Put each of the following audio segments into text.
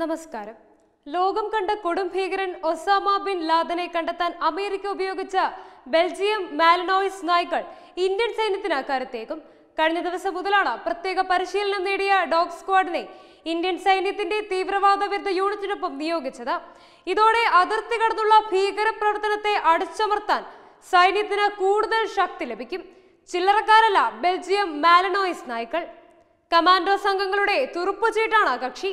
നമസ്കാരം ലോകം കണ്ട കൊടും ഭീകരൻ ഒസാമ ബിൻ ലാദനെ കണ്ടെത്താൻ അമേരിക്ക ഉപയോഗിച്ച ബെൽജിയം മാലിനോയിസ് നായ്ക്കൾ ഇന്ത്യൻ സൈന്യത്തിന് അക്കാരത്തേക്കും കഴിഞ്ഞ ദിവസം മുതലാണ് പ്രത്യേക പരിശീലനം നേടിയ ഡോഗ് സ്ക്വാഡിനെ ഇന്ത്യൻ സൈന്യത്തിന്റെ തീവ്രവാദ വിരുദ്ധ യൂണിറ്റിനൊപ്പം നിയോഗിച്ചത് ഇതോടെ അതിർത്തി കടന്നുള്ള ഭീകര പ്രവർത്തനത്തെ അടിച്ചമർത്താൻ സൈന്യത്തിന് കൂടുതൽ ശക്തി ലഭിക്കും ചില്ലറക്കാരല്ല ബെൽജിയം മാലനോയിസ് നായ്ക്കൾ കമാൻഡോ സംഘങ്ങളുടെ തുറുപ്പുചീട്ടാണ് കക്ഷി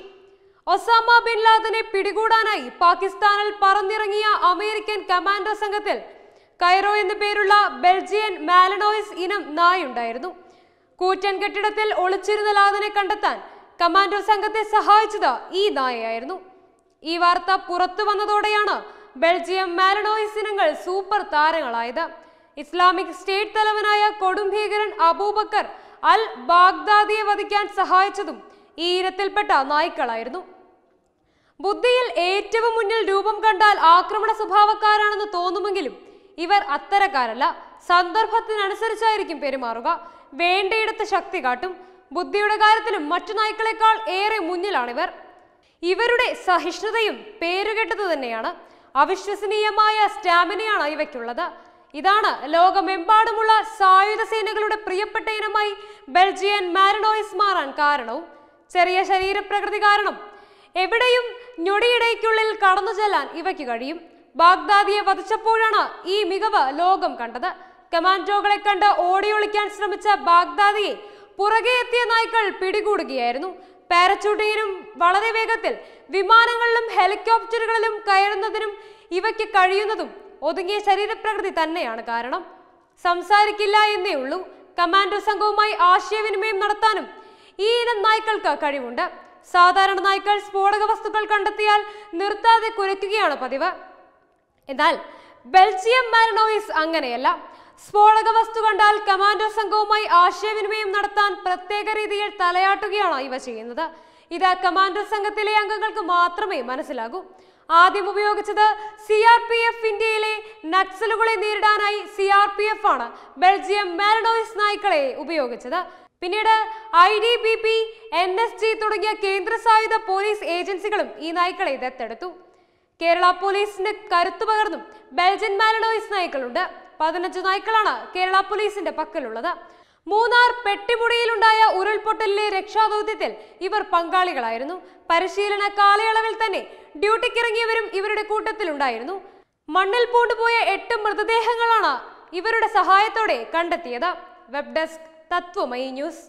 ഒസാമ ബിൻ ലാദനെ പിടികൂടാനായി പാകിസ്ഥാനിൽ പറന്നിറങ്ങിയ അമേരിക്കൻ കമാൻഡോ സംഘത്തിൽ കൈറോ എന്നു പേരുള്ള ബെൽജിയൻ മാലനോയിസ് ഇനം നായുണ്ടായിരുന്നു കൂറ്റൻ കെട്ടിടത്തിൽ ഒളിച്ചിരുന്ന ലാദനെ കണ്ടെത്താൻ കമാൻഡോ സംഘത്തെ സഹായിച്ചത് ഈ നായയായിരുന്നു ഈ വാർത്ത പുറത്തു വന്നതോടെയാണ് ബെൽജിയം മാലനോയിസ് ഇനങ്ങൾ സൂപ്പർ താരങ്ങളായത് ഇസ്ലാമിക് സ്റ്റേറ്റ് തലവനായ കൊടുംഭീകരൻ അബൂബക്കർ അൽ ബാഗ്ദാദിയെ വധിക്കാൻ സഹായിച്ചതും ഈ ഇനത്തിൽപ്പെട്ട നായ്ക്കളായിരുന്നു ബുദ്ധിയിൽ ഏറ്റവും മുന്നിൽ രൂപം കണ്ടാൽ ആക്രമണ സ്വഭാവക്കാരാണെന്ന് തോന്നുമെങ്കിലും ഇവർ അത്തരക്കാരല്ല സന്ദർഭത്തിനനുസരിച്ചായിരിക്കും പെരുമാറുക വേണ്ടയിടത്ത് ശക്തി കാട്ടും ബുദ്ധിയുടെ കാര്യത്തിലും മറ്റു നായ്ക്കളെക്കാൾ ഏറെ മുന്നിലാണിവർ ഇവരുടെ സഹിഷ്ണുതയും പേരുകെട്ടത് തന്നെയാണ് അവിശ്വസനീയമായ സ്റ്റാമിനയാണ് ഇവയ്ക്കുള്ളത് ഇതാണ് ലോകമെമ്പാടുമുള്ള സായുധ സേനകളുടെ പ്രിയപ്പെട്ട ഇനമായി ബെൽജിയൻ മാരഡോയിസ് മാറാൻ കാരണവും ചെറിയ ശരീരപ്രകൃതി കാരണം എവിടെയും ഞൊടിയിടയ്ക്കുള്ളിൽ കടന്നു ചെല്ലാൻ ഇവയ്ക്ക് കഴിയും ബാഗ്ദാദിയെ വധിച്ചപ്പോഴാണ് ഈ മികവ് ലോകം കണ്ടത് കമാൻഡോകളെ കണ്ട് ഓടിയൊളിക്കാൻ ശ്രമിച്ച ബാഗ്ദാദിയെ പുറകെ എത്തിയ നായ്ക്കൾ പിടികൂടുകയായിരുന്നു പാരച്യൂട്ടിങ്ങിനും വളരെ വേഗത്തിൽ വിമാനങ്ങളിലും ഹെലികോപ്റ്ററുകളിലും കയറുന്നതിനും ഇവയ്ക്ക് കഴിയുന്നതും ഒതുങ്ങിയ ശരീരപ്രകൃതി തന്നെയാണ് കാരണം സംസാരിക്കില്ല എന്നേ ഉള്ളൂ കമാൻഡോ സംഘവുമായി ആശയവിനിമയം നടത്താനും ഈ ഇനം നായ്ക്കൾക്ക് കഴിവുണ്ട് സാധാരണ നായ്ക്കൾ സ്ഫോടക വസ്തുക്കൾ കണ്ടെത്തിയാൽ നിർത്താതെ കുരയ്ക്കുകയാണ് പതിവ് എന്നാൽ ബെൽജിയം മാരനോയിസ് അങ്ങനെയല്ല സ്ഫോടക വസ്തു കണ്ടാൽ കമാൻഡോ സംഘവുമായി ആശയവിനിമയം നടത്താൻ പ്രത്യേക രീതിയിൽ തലയാട്ടുകയാണ് ഇവ ചെയ്യുന്നത് ഇത് കമാൻഡോ സംഘത്തിലെ അംഗങ്ങൾക്ക് മാത്രമേ മനസ്സിലാകൂ ആദ്യം ഉപയോഗിച്ചത് സി ആർ പി എഫ് ഇന്ത്യയിലെ നക്സലുകളെ നേരിടാനായി സി ആർ പി എഫ് ആണ് ബെൽജിയം മാരഡോയിസ് നായ്ക്കളെ ഉപയോഗിച്ചത് പിന്നീട് I T B P N S G തുടങ്ങിയ കേന്ദ്ര സായുധ പോലീസ് ഏജൻസികളും ഈ നായ്ക്കളെ ദത്തെടുത്തു കേരള പോലീസിന്റെ കരുത്തു പകർന്നും ബെൽജിയൻ മാലഡോയിസ് നായ്ക്കളുണ്ട് പതിനഞ്ച് നായ്ക്കളാണ് കേരള പോലീസിന്റെ പക്കലുള്ളത് മൂന്നാർ പെട്ടിമുടിയിലുണ്ടായ ഉരുൾപൊട്ടലിലെ രക്ഷാദൗത്യത്തിൽ ഇവർ പങ്കാളികളായിരുന്നു പരിശീലന കാലയളവിൽ തന്നെ ഡ്യൂട്ടിക്കിറങ്ങിയവരും ഇവരുടെ കൂട്ടത്തിലുണ്ടായിരുന്നു മണ്ണിൽ പൂണ്ടുപോയ എട്ട് മൃതദേഹങ്ങളാണ് ഇവരുടെ സഹായത്തോടെ കണ്ടെത്തിയത് വെബ് ഡെസ്ക് తత్వమై న్యూస్